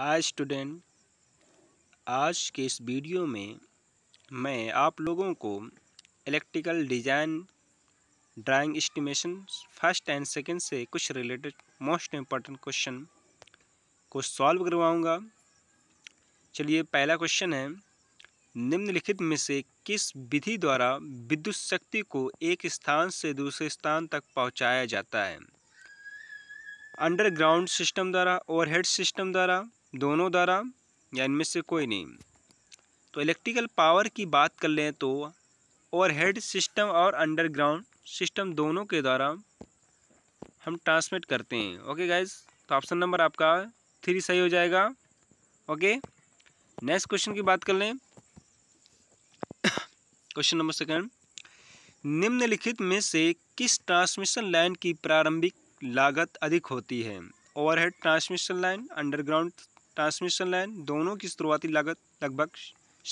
hi student आज के इस वीडियो में मैं आप लोगों को electrical design drawing estimation first and second से कुछ रिलेटेड मोस्ट इम्पॉर्टेंट क्वेश्चन को सॉल्व करवाऊंगा चलिए पहला क्वेश्चन है निम्नलिखित में से किस विधि द्वारा विद्युत शक्ति को एक स्थान से दूसरे स्थान तक पहुंचाया जाता है अंडरग्राउंड सिस्टम द्वारा ओवरहेड सिस्टम द्वारा दोनों द्वारा या इनमें से कोई नहीं तो इलेक्ट्रिकल पावर की बात कर लें तो ओवरहेड सिस्टम और अंडरग्राउंड सिस्टम दोनों के द्वारा हम ट्रांसमिट करते हैं ओके गाइज तो ऑप्शन नंबर आपका थ्री सही हो जाएगा ओके नेक्स्ट क्वेश्चन की बात कर लें क्वेश्चन नंबर सेकंड निम्नलिखित में से किस ट्रांसमिशन लाइन की प्रारंभिक लागत अधिक होती है overhead transmission line underground transmission line दोनों की शुरुआती लागत लगभग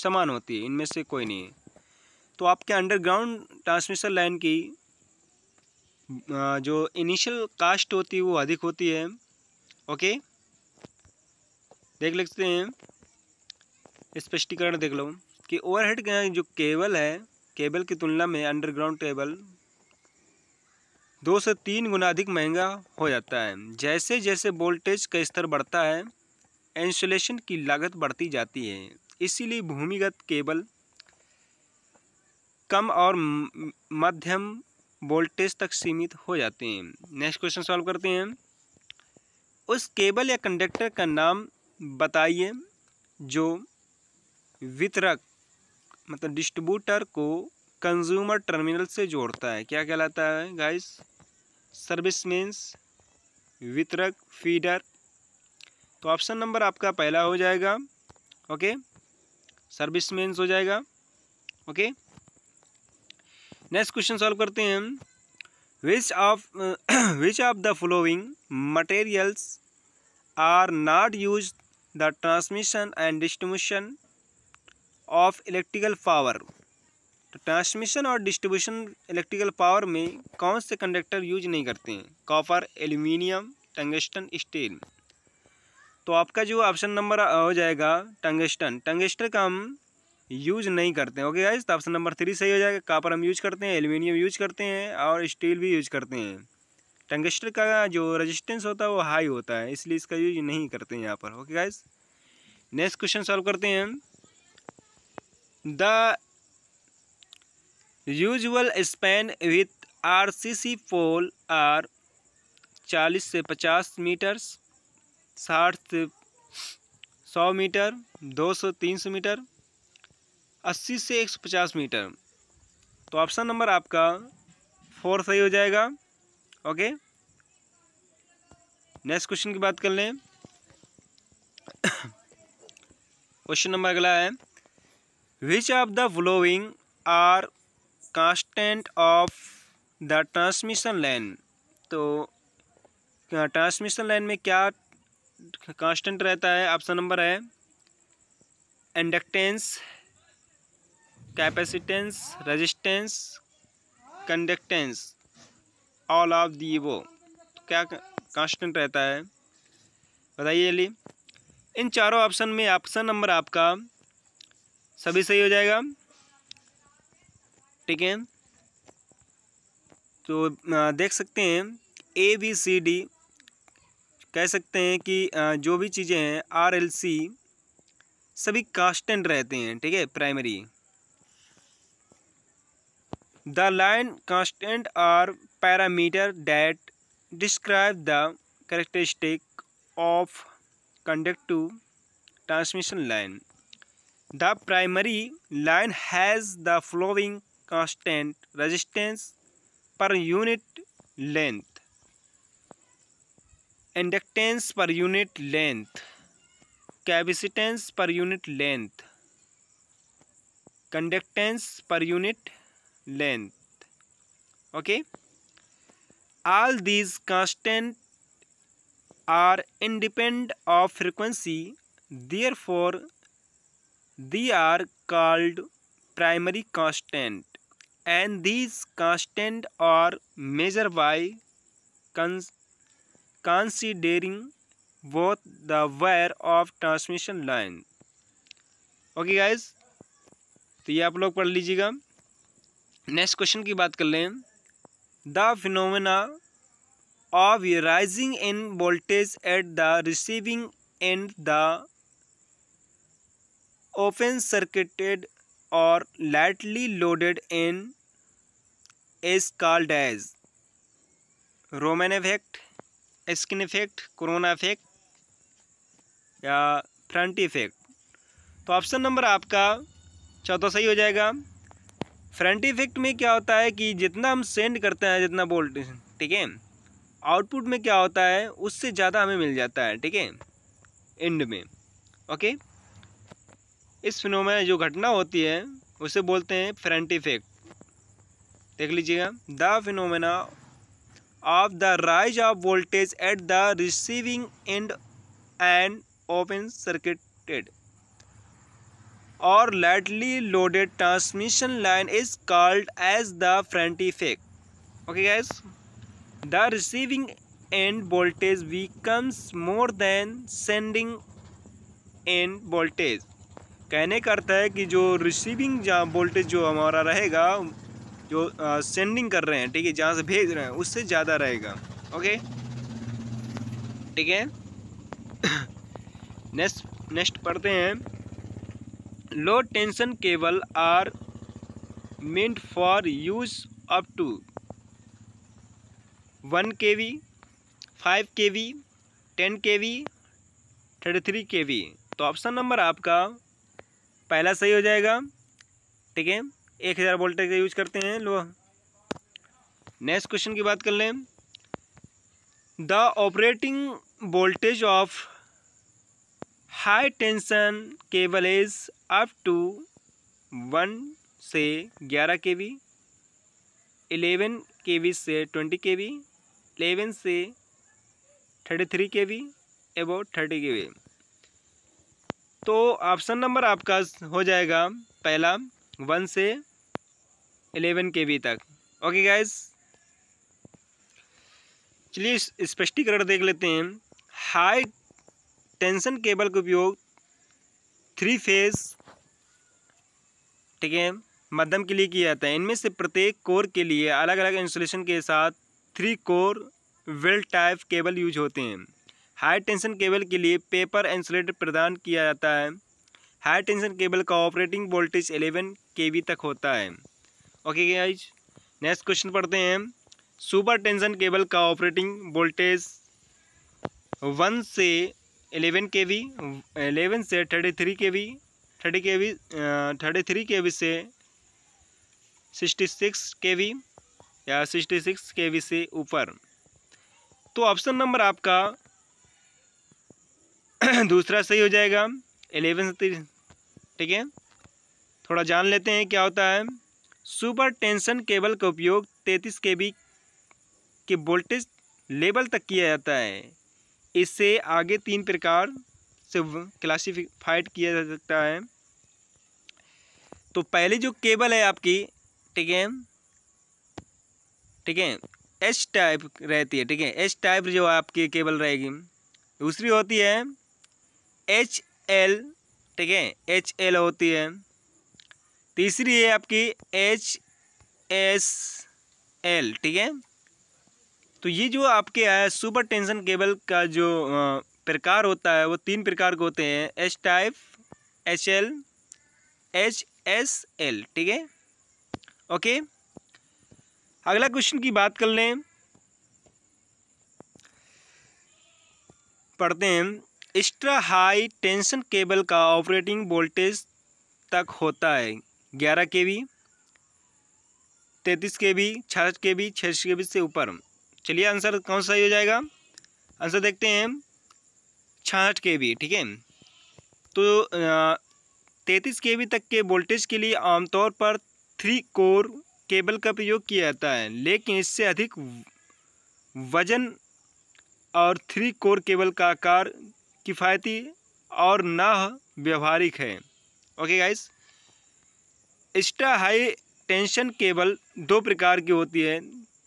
समान होती है इनमें से कोई नहीं है तो आपके अंडरग्राउंड ट्रांसमिशन लाइन की जो इनिशियल कास्ट होती है वो अधिक होती है ओके देख लेते हैं स्पष्टीकरण देख लो कि ओवरहेड जो केबल है केबल की तुलना में अंडरग्राउंड केबल दो से तीन गुना अधिक महंगा हो जाता है जैसे जैसे वोल्टेज का स्तर बढ़ता है इंसुलेशन की लागत बढ़ती जाती है इसीलिए भूमिगत केबल कम और मध्यम वोल्टेज तक सीमित हो जाते हैं नेक्स्ट क्वेश्चन सॉल्व करते हैं उस केबल या कंडक्टर का नाम बताइए जो वितरक मतलब डिस्ट्रीब्यूटर को कंज्यूमर टर्मिनल से जोड़ता है क्या कहलाता है गाइस सर्विस मीन्स वितरक फीडर तो ऑप्शन नंबर आपका पहला हो जाएगा ओके सर्विस मैं हो जाएगा ओके नेक्स्ट क्वेश्चन सॉल्व करते हैं which of which of the following materials are not use the transmission and distribution of electrical power तो ट्रांसमिशन और डिस्ट्रीब्यूशन इलेक्ट्रिकल पावर में कौन से कंडक्टर यूज नहीं करते हैं कॉपर एल्यूमिनियम टंगस्टन स्टील तो आपका जो ऑप्शन नंबर हो जाएगा टंगस्टन टंगस्टर का हम यूज नहीं करते हैं ओके गाइज तो ऑप्शन नंबर थ्री सही हो जाएगा कापर हम यूज करते हैं एल्यूमिनियम यूज करते हैं और स्टील भी यूज करते हैं टंगस्टर का जो रेजिस्टेंस होता है वो हाई होता है इसलिए इसका यूज नहीं करते हैं यहाँ पर okay guys next question solve करते हैं the usual span with R C C pole are चालीस से पचास मीटर्स साठ से सौ मीटर दो सौ तीन सौ मीटर अस्सी से एक सौ पचास मीटर तो ऑप्शन नंबर आपका फोर सही हो जाएगा ओके नेक्स्ट क्वेश्चन की बात कर लें क्वेश्चन नंबर अगला है which of the following are constant of the transmission line तो ट्रांसमिशन लाइन में क्या कांस्टेंट रहता है ऑप्शन नंबर है inductance capacitance resistance conductance all of the वो क्या कांस्टेंट रहता है बताइए जल्दी इन चारों ऑप्शन में ऑप्शन नंबर आपका सभी सही हो जाएगा ठीक है तो देख सकते हैं ए बी सी डी कह सकते हैं कि जो भी चीज़ें हैं आर एल सी सभी कास्टेंट रहते हैं ठीक है primary the line constant are parameter that describe the characteristic of conduct transmission line the primary line has the following constant resistance per unit length inductance per unit length capacitance per unit length conductance per unit length okay all these constant are independent of frequency therefore the are called primary constant and these constant are measure by considering both the wire of transmission line okay guys तो ये आप लोग पढ़ लीजिएगा next question की बात कर लें the phenomena of rising in voltage at the receiving end the open circuited और lightly loaded in is called as Roman effect skin effect corona effect या फ्रंट इफेक्ट तो ऑप्शन नंबर आपका चौथा सही हो जाएगा फ्रंट इफेक्ट में क्या होता है कि जितना हम सेंड करते हैं जितना बोल्ट ठीक है आउटपुट में क्या होता है उससे ज़्यादा हमें मिल जाता है ठीक है एंड में ओके इस में जो घटना होती है उसे बोलते हैं फ्रंट इफेक्ट देख लीजिएगा the phenomena of the rise of voltage at the receiving end and open circuited or lightly loaded transmission line is called as the front effect okay guys the receiving end voltage becomes more than sending end voltage कहने का अर्थ है कि जो receiving जहाँ voltage जो हमारा रहेगा जो सेंडिंग कर रहे हैं ठीक है जहाँ से भेज रहे हैं उससे ज़्यादा रहेगा ओके ठीक है नेक्स्ट नेक्स्ट पढ़ते हैं low tension cable are meant for use up to one K V five K V ten K V thirty three K V तो ऑप्शन नंबर आपका पहला सही हो जाएगा ठीक है एक हज़ार वोल्टेज का यूज करते हैं लोहा नेक्स्ट क्वेश्चन की बात कर लें the operating voltage of high tension cable is up to one से ग्यारह K V eleven K V से ट्वेंटी के वी एलेवन से thirty three K V above thirty K V तो ऑप्शन नंबर आपका हो जाएगा पहला वन से एलेवन के बी तक ओके गाइज चलिए स्पष्टीकरण देख लेते हैं हाई टेंशन केबल का उपयोग थ्री फेज ठीक है मध्यम के लिए किया जाता है इनमें से प्रत्येक कोर के लिए अलग अलग इंसुलेशन के साथ three core well type cable use होते हैं हाई टेंशन केबल के लिए पेपर इंसुलेटर प्रदान किया जाता है हाई टेंशन केबल का ऑपरेटिंग वोल्टेज 11 केवी तक होता है ओके गाइज नेक्स्ट क्वेश्चन पढ़ते हैं सुपर टेंशन केबल का ऑपरेटिंग वोल्टेज वन से एलेवन के वी एलेवन से thirty three K V thirty K V thirty three K V से सिक्सटी सिक्स के वी या सिक्सटी सिक्स के वी से ऊपर तो ऑप्शन नंबर आपका दूसरा सही हो जाएगा एलेवन से ठीक है थोड़ा जान लेते हैं क्या होता है सुपर टेंशन केबल का उपयोग 33 के बी के वोल्टेज लेवल तक किया जाता है इससे आगे तीन प्रकार से क्लासिफाइड किया जा सकता है तो पहले जो केबल है आपकी ठीक है ठीक है एच टाइप रहती है ठीक है एच टाइप जो आपकी केबल रहेगी दूसरी होती है एच एल ठीक है एच एल होती है तीसरी है आपकी एच एस एल ठीक है तो ये जो आपके है सुपर टेंशन केबल का जो प्रकार होता है वो तीन प्रकार के होते हैं H type H L H S L ठीक है ओके अगला क्वेश्चन की बात कर लें पढ़ते हैं एक्स्ट्रा हाई टेंशन केबल का ऑपरेटिंग वोल्टेज तक होता है ग्यारह के बी तैंतीस के बी छाछ के बी छियासठ के बी से ऊपर चलिए आंसर कौन सा हो जाएगा आंसर देखते हैं छाछ के बी ठीक है तो तैंतीस के बी तक के वोल्टेज के लिए आमतौर पर थ्री कोर केबल का प्रयोग किया जाता है लेकिन इससे अधिक वजन और थ्री कोर केबल का आकार किफ़ायती और ना व्यवहारिक है okay guys extra high tension cable दो प्रकार की होती है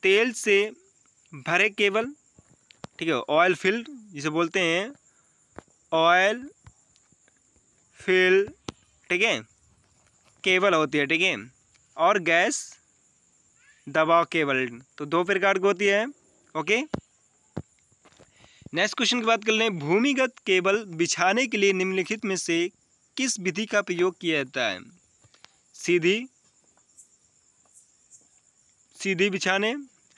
तेल से भरे केबल ठीक है ऑयल फील्ड जिसे बोलते हैं ऑयल फील्ड ठीक है केबल होती है ठीक है और गैस दबाव केबल तो दो प्रकार की होती है ओके नेक्स्ट क्वेश्चन की बात कर लें भूमिगत केबल बिछाने के लिए निम्नलिखित में से किस विधि का प्रयोग किया जाता है सीधी सीधी बिछाने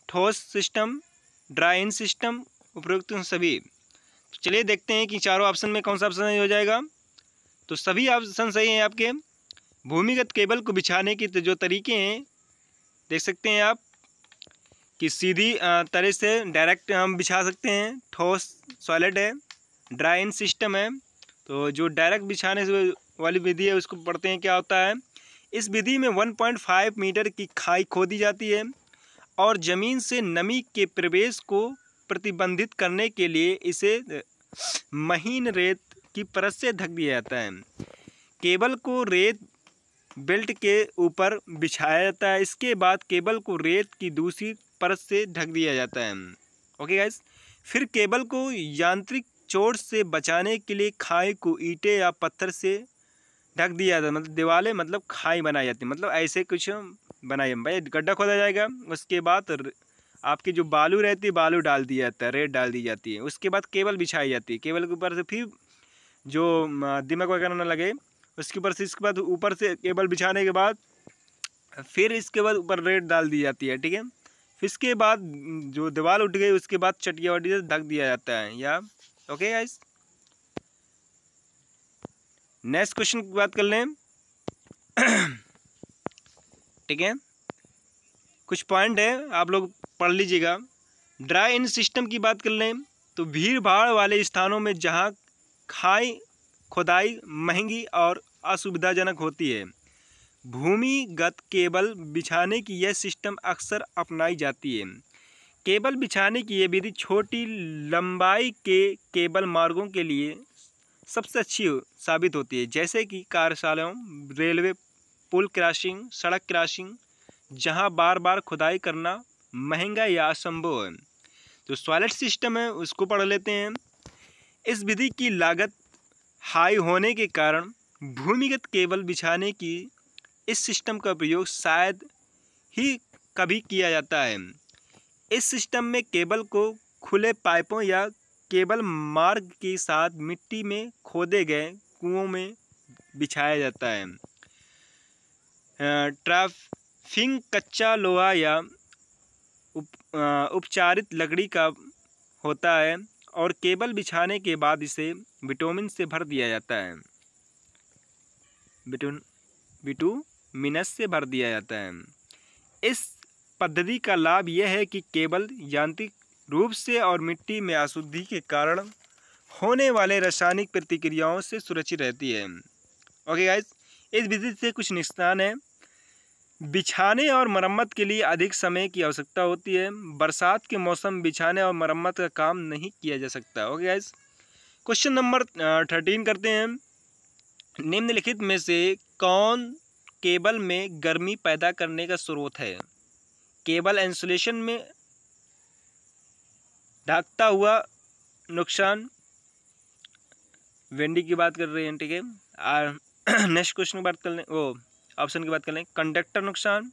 ठोस सिस्टम ड्राइन सिस्टम उपयुक्त सभी तो चलिए देखते हैं कि चारों ऑप्शन में कौन सा ऑप्शन सही हो जाएगा तो सभी ऑप्शन सही हैं आपके भूमिगत केबल को बिछाने के तो जो तरीके हैं देख सकते हैं आप कि सीधी तरह से डायरेक्ट हम बिछा सकते हैं ठोस सॉलिड है ड्राइन सिस्टम है तो जो डायरेक्ट बिछाने से वाली विधि है उसको पढ़ते हैं क्या होता है इस विधि में 1.5 मीटर की खाई खोदी जाती है और ज़मीन से नमी के प्रवेश को प्रतिबंधित करने के लिए इसे महीन रेत की परत से ढक दिया जाता है केबल को रेत बेल्ट के ऊपर बिछाया जाता है इसके बाद केबल को रेत की दूसरी परत से ढक दिया जाता है ओके गाइस फिर केबल को यांत्रिक चोट से बचाने के लिए खाई को ईंटे या पत्थर से ढक दिया जाता है मतलब दीवारें मतलब खाई बनाई जाती मतलब ऐसे कुछ बनाया भाई गड्ढा खोदा जाएगा उसके बाद आपकी जो बालू रहती है बालू डाल दिया जाता है रेत डाल दी जाती है उसके बाद केबल बिछाई जाती है केबल के ऊपर से फिर जो दिमक वगैरह ना लगे उसके ऊपर से इसके बाद ऊपर से केबल बिछाने के बाद फिर इसके बाद ऊपर रेत डाल दी जाती है ठीक है फिर इसके बाद जो दीवार उठ गई उसके बाद चटिया वटिया ढक दिया जाता है या ओके गाइस नेक्स्ट क्वेश्चन की बात कर लें ठीक है कुछ पॉइंट है आप लोग पढ़ लीजिएगा ड्राई इन सिस्टम की बात कर लें तो भीड़ भाड़ वाले स्थानों में जहाँ खाई खुदाई महंगी और असुविधाजनक होती है भूमिगत केबल बिछाने की यह सिस्टम अक्सर अपनाई जाती है केबल बिछाने की यह विधि छोटी लंबाई के केबल मार्गों के लिए सबसे अच्छी साबित होती है जैसे कि कार्यशालाओं रेलवे पुल क्रॉसिंग सड़क क्रॉसिंग जहां बार बार खुदाई करना महंगा या असंभव है जो तो सॉलिड सिस्टम है उसको पढ़ लेते हैं इस विधि की लागत हाई होने के कारण भूमिगत केबल बिछाने की इस सिस्टम का प्रयोग शायद ही कभी किया जाता है इस सिस्टम में केबल को खुले पाइपों या केवल मार्ग के साथ मिट्टी में खोदे गए कुओं में बिछाया जाता है ट्राफिंग कच्चा लोहा या उप, उपचारित लकड़ी का होता है और केबल बिछाने के बाद इसे विटामिन से भर दिया जाता है विटू विटूमिनस से भर दिया जाता है इस पद्धति का लाभ यह है कि केबल यांत्रिक रूप से और मिट्टी में अशुद्धि के कारण होने वाले रासायनिक प्रतिक्रियाओं से सुरक्षित रहती है ओके गाइज इस विधि से कुछ नुकसान है बिछाने और मरम्मत के लिए अधिक समय की आवश्यकता होती है बरसात के मौसम बिछाने और मरम्मत का काम नहीं किया जा सकता okay guys question number thirteen करते हैं निम्नलिखित में से कौन केबल में गर्मी पैदा करने का स्रोत है केबल इंसुलेशन में ढाकता हुआ नुकसान वेंडी की बात कर रहे हैं ठीक है और नेक्स्ट क्वेश्चन की बात कर लें वो ऑप्शन की बात कर लें कंडक्टर नुकसान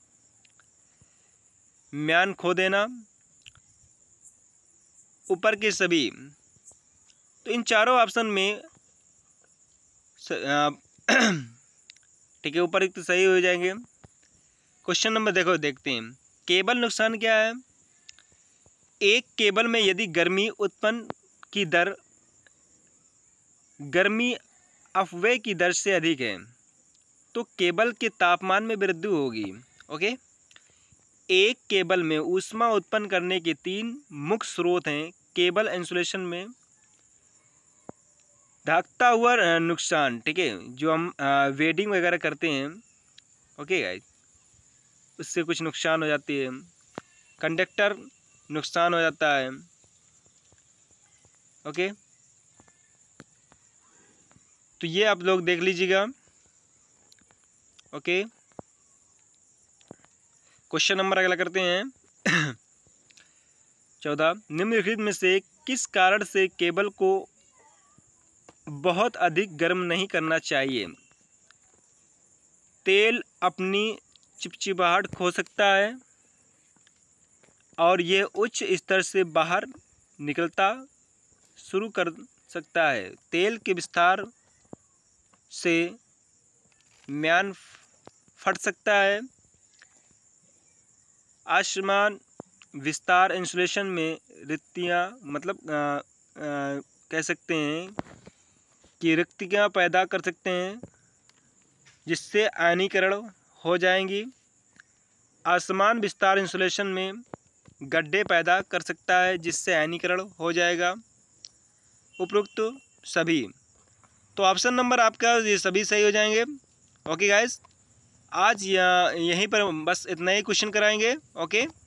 म्यान खो देना ऊपर के सभी तो इन चारों ऑप्शन में ठीक है ऊपर एक तो सही हो जाएंगे क्वेश्चन नंबर देखो देखते हैं केबल नुकसान क्या है एक केबल में यदि गर्मी उत्पन्न की दर गर्मी अफवे की दर से अधिक है तो केबल के तापमान में वृद्धि होगी ओके एक केबल में ऊष्मा उत्पन्न करने के तीन मुख्य स्रोत हैं केबल इंसुलेशन में ढाकता हुआ नुकसान ठीक है जो हम वेडिंग वगैरह करते हैं ओके गाइस उससे कुछ नुकसान हो जाती है कंडक्टर नुकसान हो जाता है ओके तो ये आप लोग देख लीजिएगा ओके क्वेश्चन नंबर अगला करते हैं चौदह निम्नलिखित में से किस कारण से केबल को बहुत अधिक गर्म नहीं करना चाहिए तेल अपनी चिपचिपाहट खो सकता है और ये उच्च स्तर से बाहर निकलता शुरू कर सकता है तेल के विस्तार से म्यान फट सकता है आसमान विस्तार इंसुलेशन में रिक्तियाँ मतलब आ, आ, कह सकते हैं कि रिक्तियाँ पैदा कर सकते हैं जिससे आयनीकरण हो जाएंगी आसमान विस्तार इंसुलेशन में गड्ढे पैदा कर सकता है जिससे अनिकरण हो जाएगा उपरोक्त सभी तो ऑप्शन नंबर आपका ये सभी सही हो जाएंगे ओके गाइस आज यहीं पर बस इतना ही क्वेश्चन कराएंगे ओके